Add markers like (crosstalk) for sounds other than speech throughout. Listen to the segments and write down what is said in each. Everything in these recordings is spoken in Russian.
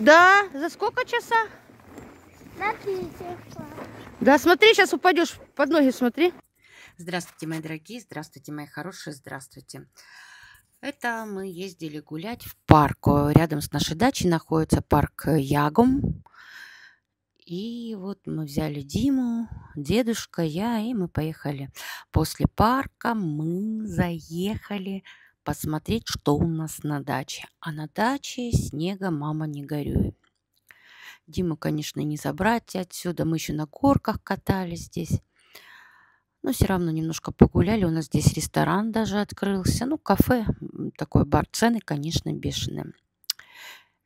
Да, за сколько часа? На три часа. Да, смотри, сейчас упадешь под ноги, смотри. Здравствуйте, мои дорогие, здравствуйте, мои хорошие, здравствуйте. Это мы ездили гулять в парк. Рядом с нашей дачей находится парк Ягум, И вот мы взяли Диму, дедушка, я, и мы поехали. После парка мы заехали посмотреть, что у нас на даче. А на даче снега мама не горюй. Диму, конечно, не забрать отсюда. Мы еще на горках катались здесь. Но все равно немножко погуляли. У нас здесь ресторан даже открылся. Ну, кафе, такой бар. Цены, конечно, бешеные.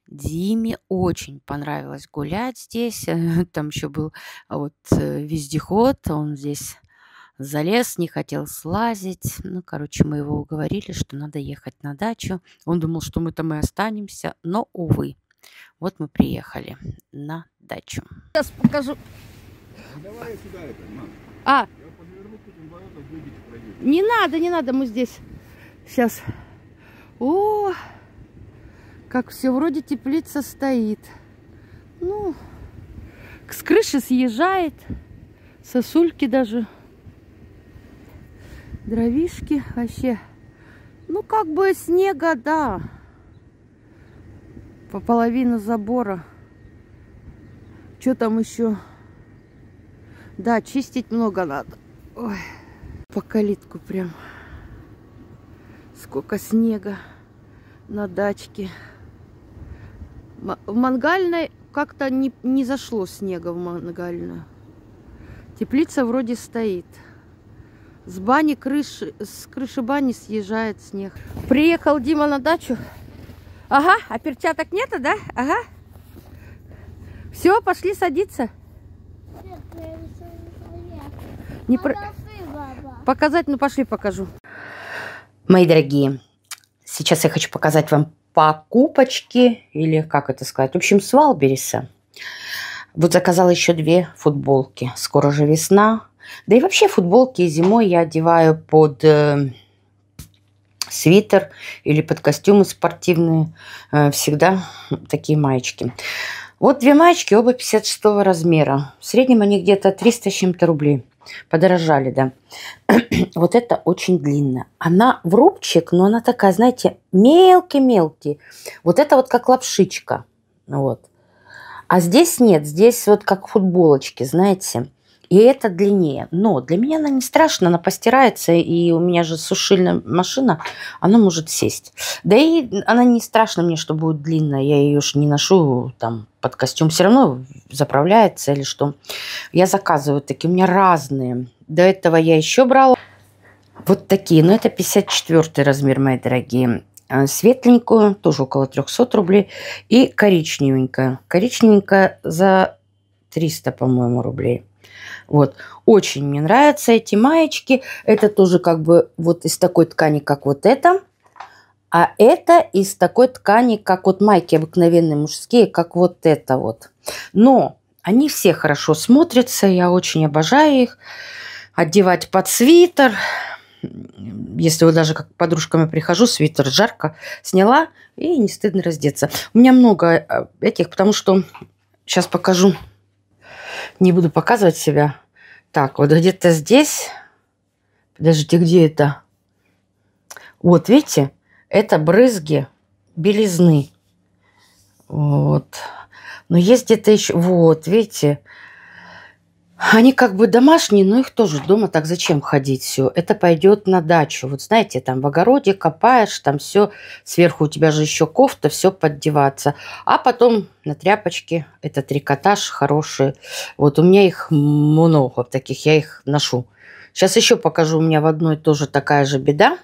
Диме очень понравилось гулять здесь. (laughs) Там еще был а, вот э, вездеход. Он здесь залез, не хотел слазить. Ну, короче, мы его уговорили, что надо ехать на дачу. Он думал, что мы там и останемся, но, увы. Вот мы приехали на дачу. Сейчас покажу. Давай сюда это, мам. А. Не надо, не надо, мы здесь. Сейчас. О, как все вроде теплица стоит. Ну, с крыши съезжает, сосульки даже дровишки вообще. Ну, как бы снега, да, по половину забора. Что там еще? Да, чистить много надо. Ой, по калитку прям. Сколько снега на дачке. В мангальной как-то не, не зашло снега в мангальную. Теплица вроде стоит. С бани крыши, с крыши бани съезжает снег. Приехал Дима на дачу. Ага, а перчаток нету, да? Ага. Все, пошли садиться. Не про... Показать, ну пошли покажу. Мои дорогие, сейчас я хочу показать вам покупочки, или как это сказать, в общем, с Валбериса. Вот заказала еще две футболки. Скоро же весна, да и вообще футболки зимой я одеваю под э, свитер или под костюмы спортивные. Э, всегда такие маечки. Вот две маечки, оба 56 размера. В среднем они где-то 300 с чем-то рублей. Подорожали, да. (clears throat) вот это очень длинная, Она в рубчик, но она такая, знаете, мелкий-мелкий. Вот это вот как лапшичка. Вот. А здесь нет, здесь вот как футболочки, знаете. И это длиннее. Но для меня она не страшна, она постирается, и у меня же сушильная машина, она может сесть. Да и она не страшна мне, что будет длинная, я ее же не ношу там под костюм, все равно заправляется или что. Я заказываю такие, у меня разные. До этого я еще брала вот такие, но это 54 размер, мои дорогие а, светленькую, тоже около 300 рублей, и коричневенькая. Коричневенькая за 300, по-моему, рублей. Вот. Очень мне нравятся эти маечки. Это тоже как бы вот из такой ткани, как вот это. А это из такой ткани, как вот майки обыкновенные мужские, как вот это вот. Но они все хорошо смотрятся, я очень обожаю их. Одевать под свитер. Если вот даже как к подружками прихожу, свитер жарко сняла, и не стыдно раздеться. У меня много э, этих, потому что сейчас покажу не буду показывать себя. Так, вот где-то здесь. Подождите, где это? Вот, видите? Это брызги белизны. Вот. Но есть где-то еще... Вот, видите? Они как бы домашние, но их тоже дома так зачем ходить все? Это пойдет на дачу. Вот знаете, там в огороде копаешь, там все, сверху у тебя же еще кофта, все поддеваться. А потом на тряпочке этот трикотаж хороший. Вот у меня их много таких, я их ношу. Сейчас еще покажу, у меня в одной тоже такая же беда.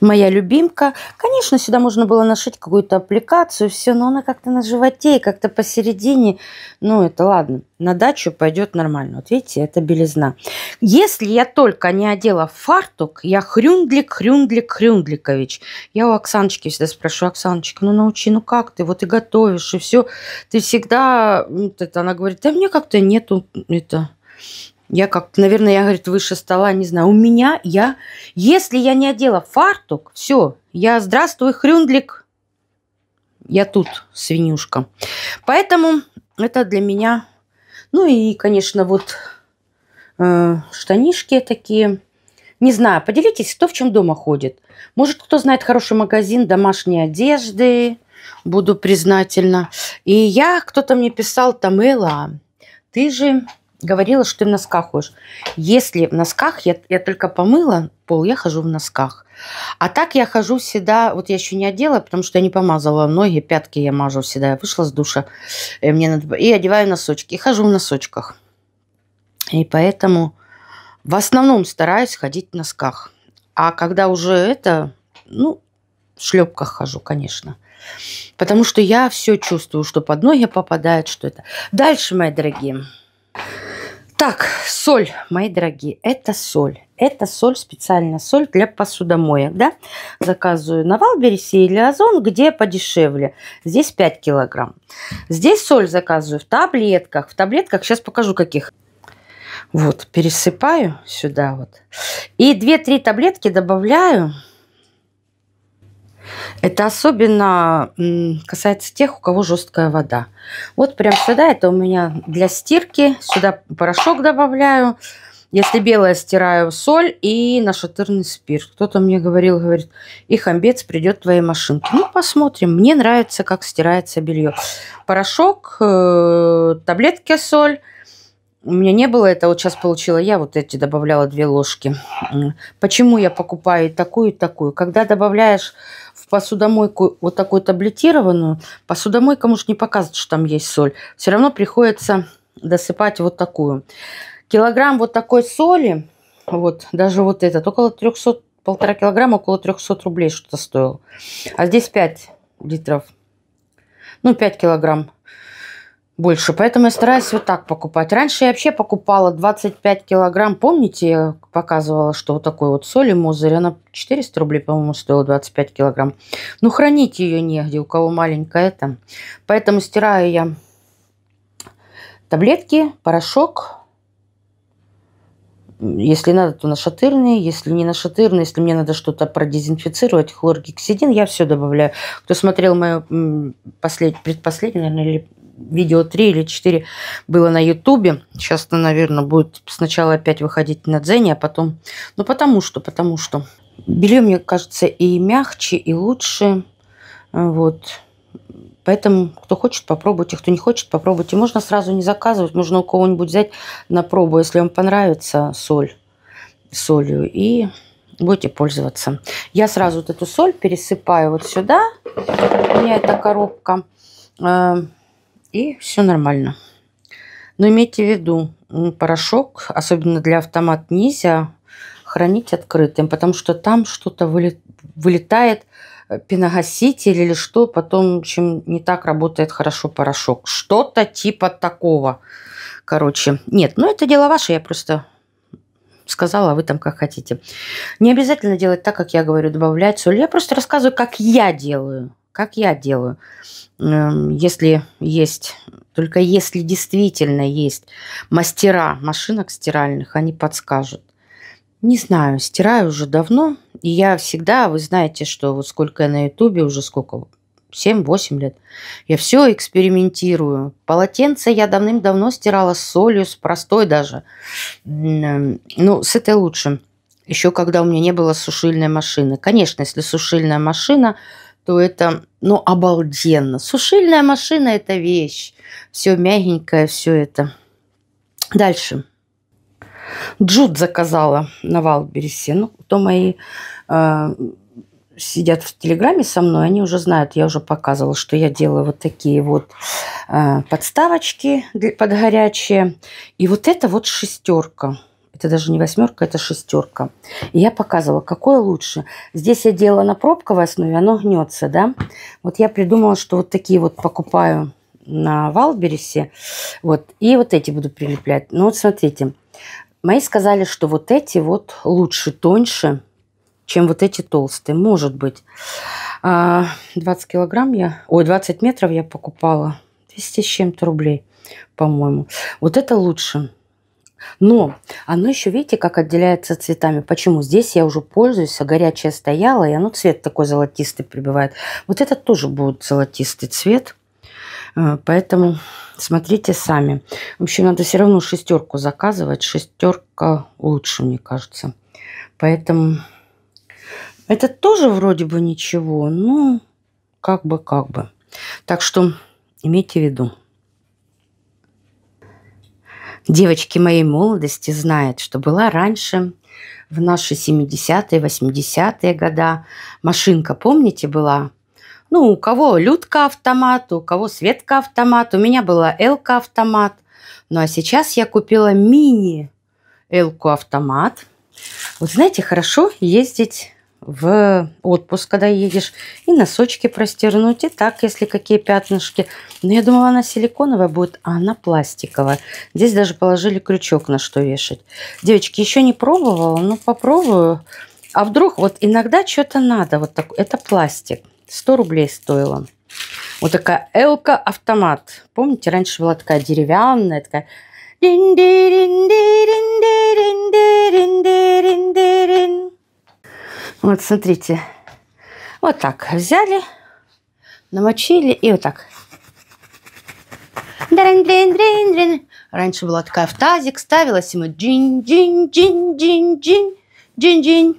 Моя любимка. Конечно, сюда можно было нашить какую-то аппликацию, все, но она как-то на животе и как-то посередине. Ну, это ладно, на дачу пойдет нормально. Вот видите, это белизна. Если я только не одела фартук, я хрюндлик, хрюндлик, хрюндликович. Я у Оксаночки всегда спрошу, Оксаночка, ну научи, ну как ты, вот и готовишь, и все. Ты всегда, вот это, она говорит, да мне как-то нету это я как наверное, я, говорит, выше стола, не знаю. У меня я... Если я не одела фартук, все, я здравствуй, хрюндлик. Я тут, свинюшка. Поэтому это для меня... Ну и, конечно, вот э, штанишки такие. Не знаю, поделитесь, кто в чем дома ходит. Может, кто знает хороший магазин домашней одежды. Буду признательна. И я, кто-то мне писал, там, Элла, ты же говорила, что ты в носках ходишь. Если в носках, я, я только помыла пол, я хожу в носках. А так я хожу всегда, вот я еще не одела, потому что я не помазала ноги, пятки я мажу всегда. Я вышла с душа, и, э, мне надо, и одеваю носочки, и хожу в носочках. И поэтому в основном стараюсь ходить в носках. А когда уже это, ну, в шлепках хожу, конечно. Потому что я все чувствую, что под ноги попадает, что это. Дальше, мои дорогие. Так, соль, мои дорогие, это соль. Это соль специально, соль для посудомоек, да? Заказываю на Валбересе или Озон, где подешевле. Здесь 5 килограмм. Здесь соль заказываю в таблетках. В таблетках, сейчас покажу каких. Вот, пересыпаю сюда вот. И 2-3 таблетки добавляю это особенно касается тех, у кого жесткая вода. Вот прям сюда, это у меня для стирки. Сюда порошок добавляю. Если белое, стираю соль и нашатырный спирт. Кто-то мне говорил, говорит, и хамбец придет твоей машинке. Ну, посмотрим. Мне нравится, как стирается белье. Порошок, э, таблетки соль, у меня не было этого, вот сейчас получила я, вот эти добавляла две ложки. Почему я покупаю такую, и такую? Когда добавляешь в посудомойку вот такую таблетированную, посудомойка может не показывать, что там есть соль. Все равно приходится досыпать вот такую. Килограмм вот такой соли, вот, даже вот этот, около 300, полтора килограмма, около 300 рублей что-то стоило. А здесь 5 литров, ну 5 килограмм больше. Поэтому я стараюсь вот так покупать. Раньше я вообще покупала 25 килограмм. Помните, я показывала, что вот такой вот соли мозырь. Она 400 рублей, по-моему, стоила 25 килограмм. Ну хранить ее негде, у кого маленькая это. Поэтому стираю я таблетки, порошок. Если надо, то нашатырные. Если не нашатырные, если мне надо что-то продезинфицировать, хлоргексидин, я все добавляю. Кто смотрел мою послед... предпоследнюю, наверное, или видео 3 или 4 было на Ютубе. Сейчас, наверное, будет сначала опять выходить на Дзене, а потом... Ну, потому что, потому что. Белье, мне кажется, и мягче, и лучше. Э, вот. Поэтому, кто хочет, попробуйте. Кто не хочет, попробуйте. Можно сразу не заказывать. Можно у кого-нибудь взять на пробу, если вам понравится соль. Солью. И будете пользоваться. Я сразу вот эту соль пересыпаю вот сюда. У меня эта коробка. Э, и все нормально. Но имейте в виду, порошок, особенно для автомат, нельзя хранить открытым, потому что там что-то вылетает, э, пеногаситель или что, потом, чем не так работает хорошо порошок. Что-то типа такого. Короче, нет, ну это дело ваше, я просто сказала, вы там как хотите. Не обязательно делать так, как я говорю, добавлять соль. Я просто рассказываю, как я делаю как я делаю. Эм, если есть, только если действительно есть мастера машинок стиральных, они подскажут. Не знаю, стираю уже давно. И я всегда, вы знаете, что вот сколько я на ютубе, уже сколько, 7-8 лет. Я все экспериментирую. Полотенце я давным-давно стирала с солью, с простой даже. Эм, ну, с этой лучше. Еще когда у меня не было сушильной машины. Конечно, если сушильная машина, то это, ну, обалденно. Сушильная машина – это вещь. Все мягенькое, все это. Дальше. Джуд заказала на Валбересе. Ну, то мои э, сидят в Телеграме со мной, они уже знают, я уже показывала, что я делаю вот такие вот э, подставочки под горячие. И вот это вот шестерка. Это даже не восьмерка, это шестерка. И я показывала, какое лучше. Здесь я делала на пробковой основе, оно гнется, да. Вот я придумала, что вот такие вот покупаю на Валбересе. Вот. И вот эти буду прилеплять. Ну вот смотрите. Мои сказали, что вот эти вот лучше, тоньше, чем вот эти толстые. Может быть. 20 а, килограмм я... Ой, 20 метров я покупала. 200 с чем-то рублей, по-моему. Вот это лучше. Но оно еще, видите, как отделяется цветами. Почему? Здесь я уже пользуюсь, а горячее стояло, и оно цвет такой золотистый прибывает. Вот этот тоже будет золотистый цвет. Э, поэтому смотрите сами. Вообще надо все равно шестерку заказывать. Шестерка лучше, мне кажется. Поэтому это тоже вроде бы ничего, но как бы, как бы. Так что имейте в виду девочки моей молодости знают, что была раньше, в наши 70-е, 80-е года. Машинка, помните, была? Ну, у кого Людка автомат, у кого Светка автомат, у меня была Элка автомат. Ну, а сейчас я купила мини Элку автомат. Вот знаете, хорошо ездить в отпуск, когда едешь, и носочки простернуть, и так, если какие пятнышки. Но я думала, она силиконовая будет, а она пластиковая. Здесь даже положили крючок, на что вешать. Девочки, еще не пробовала, но ну, попробую. А вдруг, вот иногда что-то надо, вот так, это пластик. 100 рублей стоило. Вот такая элка автомат. Помните, раньше была такая деревянная, такая Дин -дин -дин -дин -дин -дин -дин -дин -дин -дин. Вот, смотрите. Вот так взяли, намочили и вот так. Дрин -дрин -дрин -дрин. Раньше была такая в тазик, ставилась ему джин-джин-джин-джин-джин, джин-джин.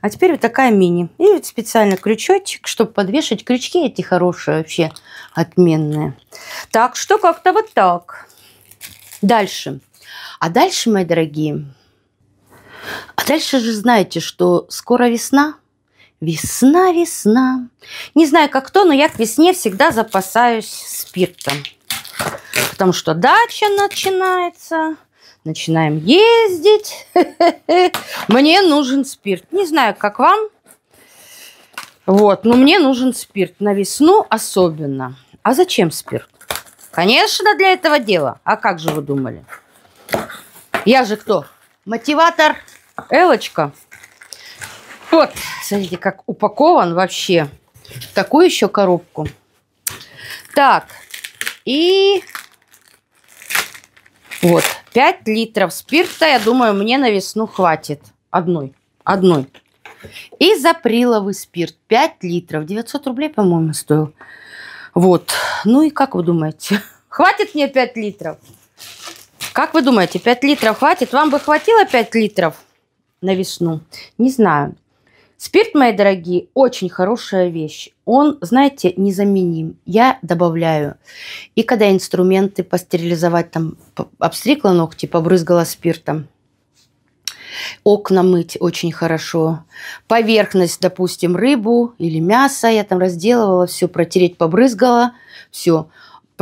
А теперь вот такая мини. И вот специально крючочек, чтобы подвешивать. Крючки эти хорошие вообще, отменные. Так что как-то вот так. Дальше. А дальше, мои дорогие, а дальше же знаете, что скоро весна. Весна, весна. Не знаю, как то, но я к весне всегда запасаюсь спиртом. Потому что дача начинается, начинаем ездить. (laughs) Мне нужен спирт. Не знаю, как вам. Вот, но мне нужен спирт. На весну особенно. А зачем спирт? Конечно, для этого дела. А как же вы думали? Я же кто? Мотиватор. Элочка. Вот, смотрите, как упакован вообще. такую еще коробку. Так, и вот, 5 литров спирта, я думаю, мне на весну хватит. Одной, одной. И заприловый спирт, 5 литров, 900 рублей, по-моему, стоил. Вот, ну и как вы думаете, (laughs) хватит мне 5 литров? Как вы думаете, 5 литров хватит? Вам бы хватило 5 литров на весну? Не знаю. Спирт, мои дорогие, очень хорошая вещь. Он, знаете, незаменим. Я добавляю. И когда инструменты постерилизовать, там, обстригла ногти, побрызгала спиртом. Окна мыть очень хорошо. Поверхность, допустим, рыбу или мясо я там разделывала, все протереть, побрызгала, все.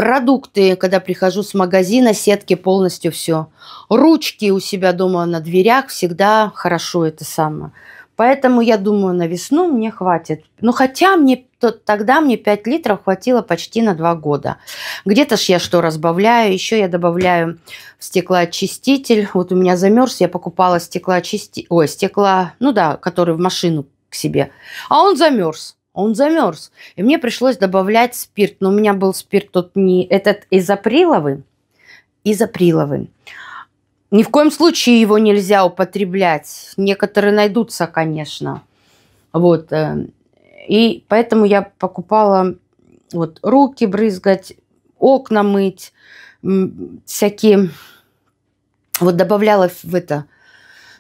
Продукты, когда прихожу с магазина, сетки полностью все. Ручки у себя дома на дверях всегда хорошо это самое. Поэтому я думаю, на весну мне хватит. Ну, хотя мне то, тогда мне 5 литров хватило почти на 2 года. Где-то ж я что разбавляю. Еще я добавляю в стеклоочиститель. Вот у меня замерз, я покупала стеклоочиститель. Ой, стекла, ну да, который в машину к себе. А он замерз. Он замерз. И мне пришлось добавлять спирт. Но у меня был спирт тот не этот изоприловый. Изоприловый. Ни в коем случае его нельзя употреблять. Некоторые найдутся, конечно. Вот. Э, и поэтому я покупала вот руки брызгать, окна мыть, всякие... Вот добавляла в это...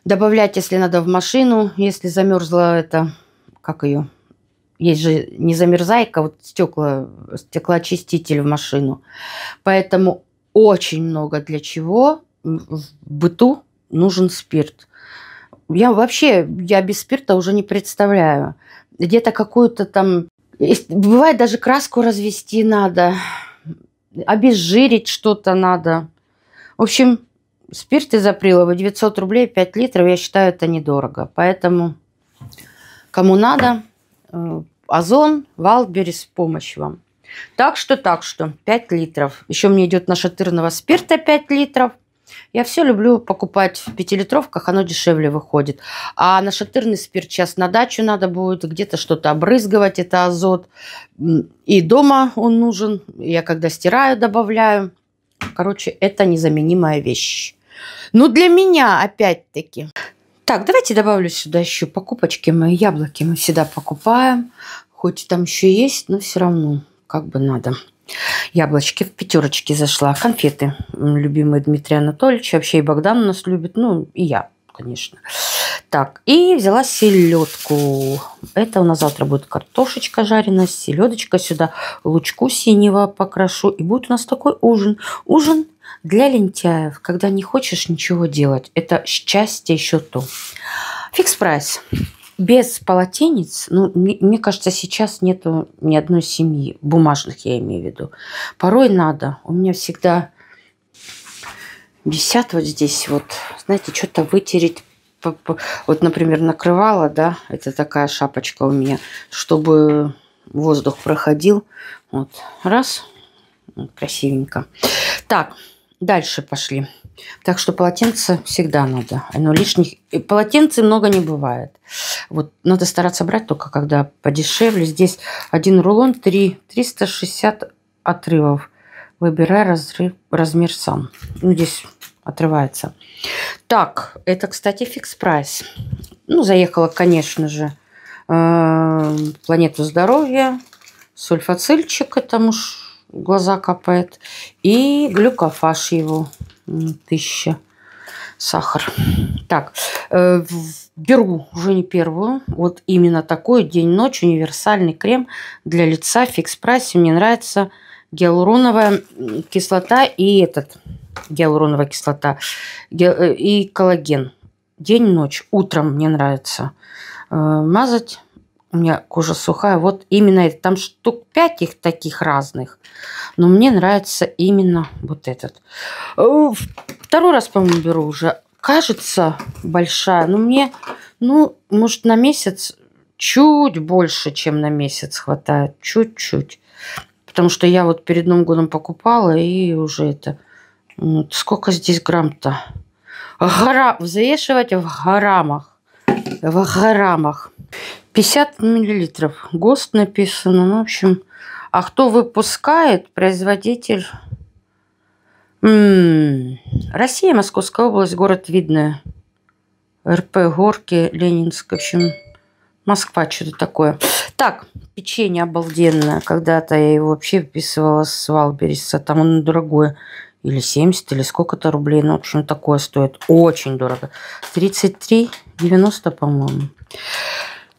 Добавлять, если надо, в машину, если замерзла это... Как ее? Есть же не замерзайка а вот стекло, стеклоочиститель в машину. Поэтому очень много для чего в быту нужен спирт. Я вообще, я без спирта уже не представляю. Где-то какую-то там... Бывает, даже краску развести надо, обезжирить что-то надо. В общем, спирт из Априлова 900 рублей 5 литров, я считаю, это недорого. Поэтому кому надо, э, Озон, Валберис, помощь вам. Так что, так что, 5 литров. Еще мне идет нашатырного спирта 5 литров. Я все люблю покупать в пятилитровках, оно дешевле выходит. А на шатырный спирт сейчас на дачу надо будет где-то что-то обрызгивать, это азот. И дома он нужен. Я когда стираю, добавляю. Короче, это незаменимая вещь. Ну, для меня, опять-таки, так, давайте добавлю сюда еще покупочки. Мои яблоки мы всегда покупаем. Хоть там еще есть, но все равно как бы надо. Яблочки в пятерочке зашла. Конфеты. Любимые Дмитрия Анатольевича. Вообще и Богдан у нас любит. Ну, и я, конечно. Так, и взяла селедку. Это у нас завтра будет картошечка жареная, селедочка сюда, лучку синего покрашу. И будет у нас такой ужин. Ужин для лентяев, когда не хочешь ничего делать, это счастье еще то. Фикс прайс. Без полотенец, ну, мне, мне кажется, сейчас нету ни одной семьи, бумажных я имею в виду. Порой надо. У меня всегда висят вот здесь вот, знаете, что-то вытереть, вот, например, накрывала, да, это такая шапочка у меня, чтобы воздух проходил. Вот, раз, красивенько. Так, Дальше пошли. Так что полотенце всегда надо. но лишних... Э, полотенце много не бывает. Вот надо стараться брать только когда подешевле. Здесь один рулон 3, 360 отрывов. Выбирай разрыв, размер сам. Ну, здесь отрывается. Так, это, кстати, фикс прайс. Ну, заехала, конечно же, э, планету здоровья, сульфацильчик, это уж глаза капает. И глюкофаш его тысяча сахар. Так, э, беру уже не первую. Вот именно такой день-ночь универсальный крем для лица в фикс прайсе. Мне нравится гиалуроновая кислота и этот гиалуроновая кислота э, и коллаген. День-ночь. Утром мне нравится э, мазать у меня кожа сухая. Вот именно это. Там штук 5 их таких разных. Но мне нравится именно вот этот. Э, второй раз, по-моему, беру уже. Кажется, большая. Но мне, ну, может, на месяц чуть больше, чем на месяц хватает. Чуть-чуть. Потому что я вот перед Новым годом покупала и уже это... сколько здесь грамм-то? Гора... Взвешивать в граммах в граммах. 50 миллилитров. ГОСТ написано. Ну, в общем, а кто выпускает, производитель... М м-м, -м Россия, Московская область, город Видное. РП Горки, Ленинск. В общем, Москва, что-то такое. Так, печенье обалденное. Когда-то я его вообще вписывала с Валбериса. Там он дорогое или 70, или сколько-то рублей. Ну, в общем, такое стоит очень дорого. 33,90, по-моему.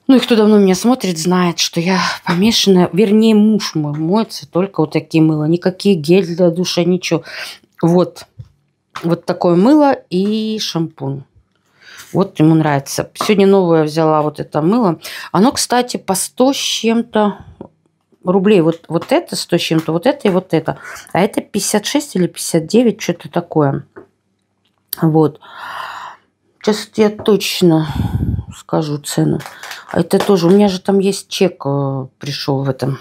Ну, и кто давно меня смотрит, знает, что я помешанная. Вернее, муж мой моется только вот такие мыло, Никакие гель для душа, ничего. Вот. Вот такое мыло и шампунь. Вот ему нравится. Сегодня новое взяла вот это мыло. Оно, кстати, по 100 с чем-то рублей вот, вот это 100 с чем-то, вот это и вот это. А это 56 или 59, что-то такое. Вот. Сейчас я точно скажу цену. А это тоже, у меня же там есть чек э, пришел в этом.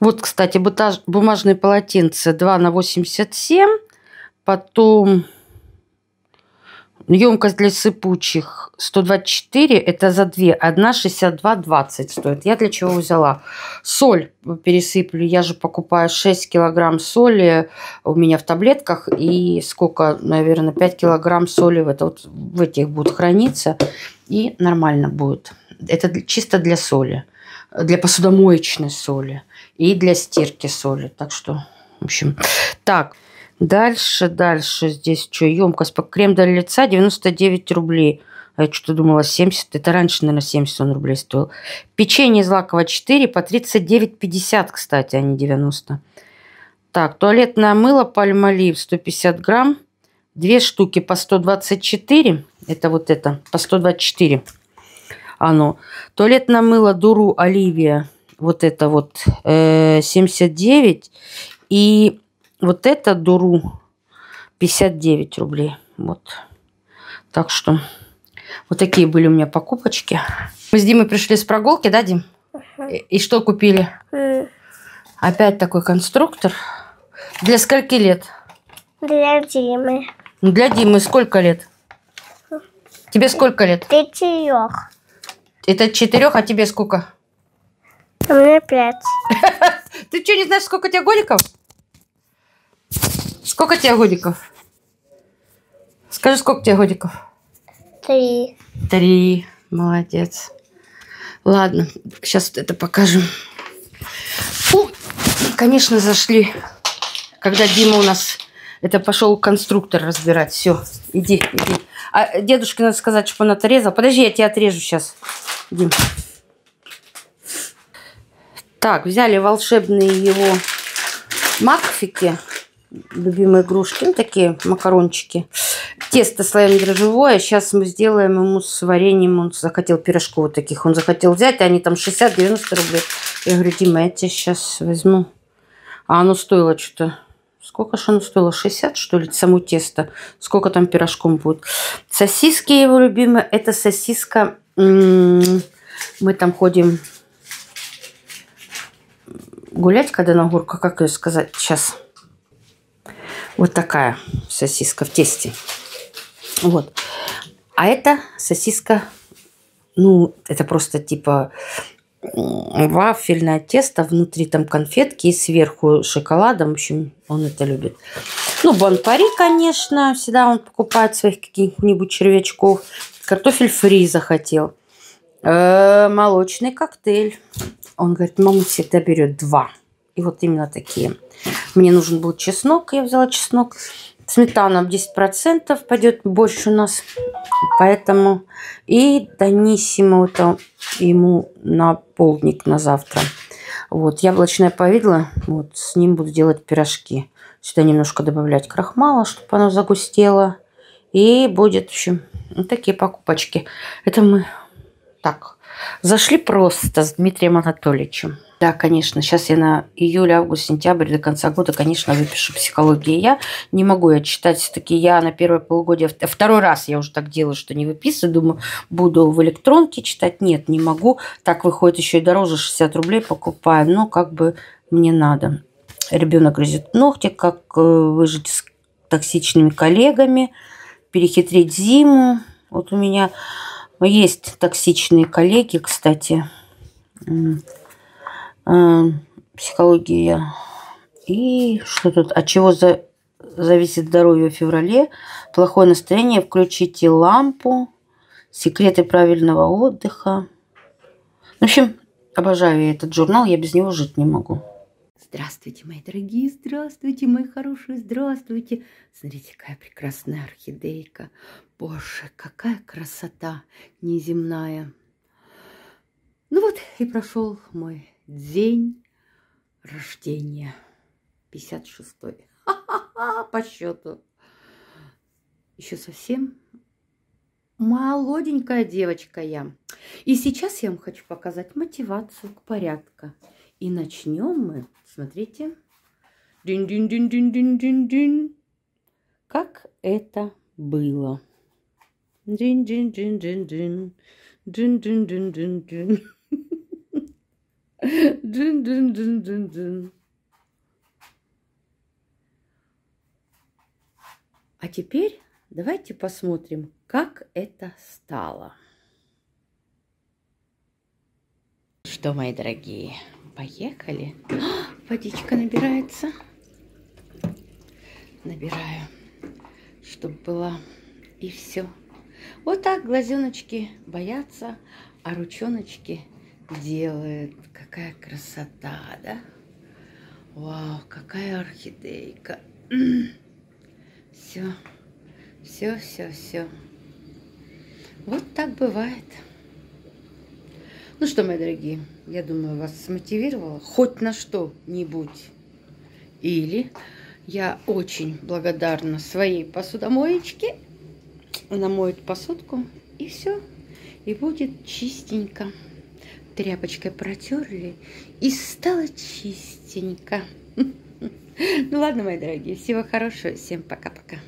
Вот, кстати, бумажные полотенца 2 на 87. Потом Емкость для сыпучих 124, это за 2. Одна 62,20 стоит. Я для чего взяла? Соль пересыплю. Я же покупаю 6 килограмм соли у меня в таблетках. И сколько, наверное, 5 килограмм соли в, это, вот в этих будет храниться. И нормально будет. Это чисто для соли. Для посудомоечной соли. И для стирки соли. Так что, в общем, так. Дальше, дальше здесь что? Емкость по крем для лица 99 рублей. А я что-то думала 70. Это раньше, наверное, 70 он рублей стоил. Печенье из лакова 4 по 39,50, кстати, а не 90. Так, туалетное мыло пальмолив 150 грамм. Две штуки по 124. Это вот это, по 124 оно. А ну, туалетное мыло Дуру Оливия. Вот это вот э, 79. И вот это дуру 59 рублей. Вот. Так что вот такие были у меня покупочки. Мы с Димой пришли с прогулки, да, Дим? И, и что купили? Опять такой конструктор. Для скольки лет? Для Димы. Ну, для Димы сколько лет? Тебе сколько лет? Четырех. Это четырех, а тебе сколько? А мне пять. (laughs) Ты что, не знаешь, сколько у тебя годиков? Сколько тебе годиков? Скажи, сколько тебе годиков? Три. Три. Молодец. Ладно, сейчас вот это покажем. Фу, конечно, зашли, когда Дима у нас это пошел конструктор разбирать. Все, иди, иди. А дедушке надо сказать, чтобы он отрезал. Подожди, я тебя отрежу сейчас, Дим. Так, взяли волшебные его макфики любимые игрушки. Ну, такие макарончики. Тесто слоем дрожжевое. Сейчас мы сделаем ему с вареньем. Он захотел пирожков вот таких. Он захотел взять, а они там 60-90 рублей. Я говорю, Дима, я тебе сейчас возьму. А оно стоило что-то... Сколько же оно стоило? 60, что ли, само тесто? Сколько там пирожком будет? Сосиски его любимые. Это сосиска... М-м, мы там ходим гулять, когда на горку, как ее сказать сейчас? Вот такая сосиска в тесте. Вот. А это сосиска, ну, это просто типа вафельное тесто, внутри там конфетки и сверху шоколадом. В общем, он это любит. Ну, бонпари, конечно, всегда он покупает своих каких-нибудь червячков. Картофель фри захотел. Э -э, молочный коктейль. Он говорит, мама всегда берет два и вот именно такие. Мне нужен был чеснок. Я взяла чеснок. Сметана 10% пойдет больше у нас. Поэтому и донисимо это ему на полдник на завтра. Вот, яблочное повидло, вот, с ним буду делать пирожки. Сюда немножко добавлять крахмала, чтобы оно загустело. И будет, в общем, вот такие покупочки. Это мы так Зашли просто с Дмитрием Анатольевичем. Да, конечно, сейчас я на июль, август, сентябрь, до конца года, конечно, выпишу психологии. Я не могу я читать, все-таки я на первое полугодие, а второй раз я уже так делаю, что не выписываю, думаю, буду в электронке читать. Нет, не могу, так выходит еще и дороже, 60 рублей покупаю, но как бы мне надо. Ребенок грызет ногти, как э, выжить с токсичными коллегами, перехитрить зиму. Вот у меня есть токсичные коллеги, кстати, а, психология. И что тут? От чего за... зависит здоровье в феврале? Плохое настроение. Включите лампу. Секреты правильного отдыха. В общем, обожаю я этот журнал. Я без него жить не могу. Здравствуйте, мои дорогие, здравствуйте, мои хорошие, здравствуйте. Смотрите, какая прекрасная орхидейка. Боже, какая красота неземная. Ну вот и прошел мой день рождения. 56-й. Ха-ха-ха, по счету. Еще совсем молоденькая девочка я. И сейчас я вам хочу показать мотивацию к порядку. И начнем мы, смотрите, дин дин дин дин дин дин дин как это было. дин дин дин дин дин дин дин дин дин дин дин дин дин дин дин А теперь давайте посмотрим, как это стало. Что, мои дорогие, Поехали. О, (gasps) водичка набирается. Набираю, чтобы была. И все. Вот так глазеночки боятся, а ручоночки делают. Какая красота, да? Вау, какая орхидейка. Все, все, все, все. Вот так бывает. Ну что, мои дорогие, я думаю, вас смотивировала хоть на что-нибудь. Или я очень благодарна своей посудомоечке. Она моет посудку, и все. И будет чистенько. Тряпочкой протерли, и стало чистенько. (laughs) Ну ладно, мои дорогие, всего хорошего, всем пока-пока.